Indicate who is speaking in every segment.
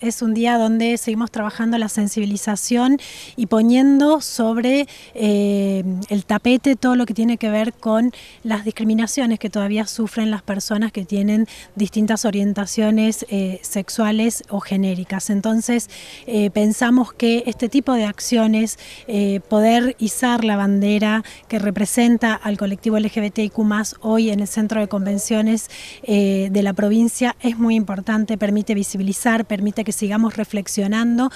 Speaker 1: Es un día donde seguimos trabajando la sensibilización y poniendo sobre eh, el tapete todo lo que tiene que ver con las discriminaciones que todavía sufren las personas que tienen distintas orientaciones eh, sexuales o genéricas. Entonces eh, pensamos que este tipo de acciones, poder izar la bandera que representa al colectivo LGBTIQ hoy en el Centro de Convenciones de la provincia es muy importante, permite visibilizar, permite hasta que sigamos reflexionando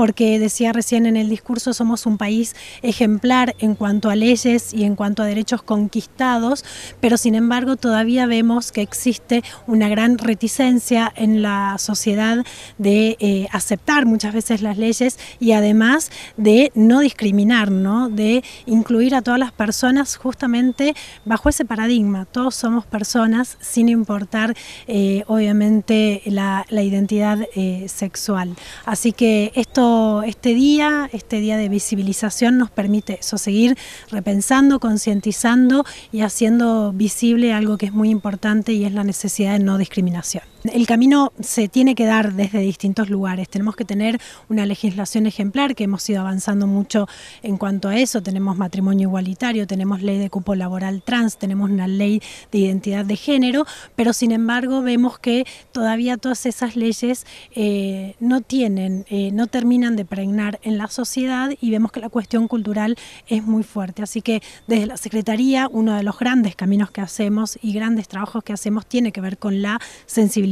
Speaker 1: porque decía recién en el discurso somos un país ejemplar en cuanto a leyes y en cuanto a derechos conquistados, pero sin embargo todavía vemos que existe una gran reticencia en la sociedad de eh, aceptar muchas veces las leyes y además de no discriminar, ¿no? de incluir a todas las personas justamente bajo ese paradigma. Todos somos personas sin importar eh, obviamente la, identidad eh, sexual. Así que esto este día, este día de visibilización nos permite eso, seguir repensando, concientizando y haciendo visible algo que es muy importante y es la necesidad de no discriminación. El camino se tiene que dar desde distintos lugares. Tenemos que tener una legislación ejemplar, que hemos ido avanzando mucho en cuanto a eso. Tenemos matrimonio igualitario, tenemos ley de cupo laboral trans, tenemos una ley de identidad de género, pero sin embargo vemos que todavía todas esas leyes eh, no tienen, eh, no terminan de pregnar en la sociedad y vemos que la cuestión cultural es muy fuerte. Así que desde la Secretaría, uno de los grandes caminos que hacemos y grandes trabajos que hacemos tiene que ver con la sensibilidad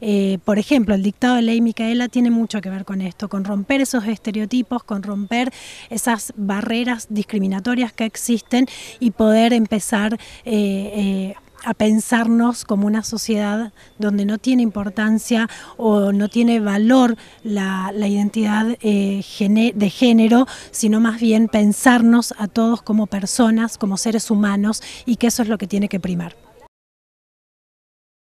Speaker 1: eh, por ejemplo, el dictado de ley Micaela tiene mucho que ver con esto, con romper esos estereotipos, con romper esas barreras discriminatorias que existen y poder empezar eh, eh, a pensarnos como una sociedad donde no tiene importancia o no tiene valor la, identidad de género, sino más bien pensarnos a todos como personas, como seres humanos y que eso es lo que tiene que primar.